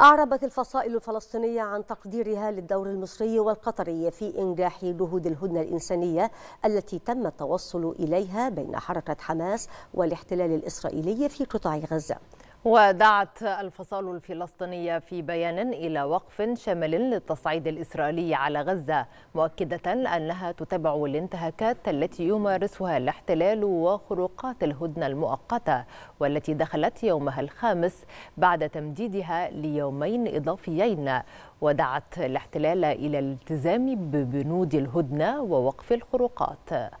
أعربت الفصائل الفلسطينية عن تقديرها للدور المصري والقطري في إنجاح جهود الهدنة الإنسانية التي تم التوصل إليها بين حركة حماس والاحتلال الإسرائيلي في قطاع غزة ودعت الفصائل الفلسطينية في بيان إلى وقف شامل للتصعيد الإسرائيلي على غزة مؤكدة أنها تتبع الانتهاكات التي يمارسها الاحتلال وخروقات الهدنة المؤقتة والتي دخلت يومها الخامس بعد تمديدها ليومين إضافيين ودعت الاحتلال إلى الالتزام ببنود الهدنة ووقف الخروقات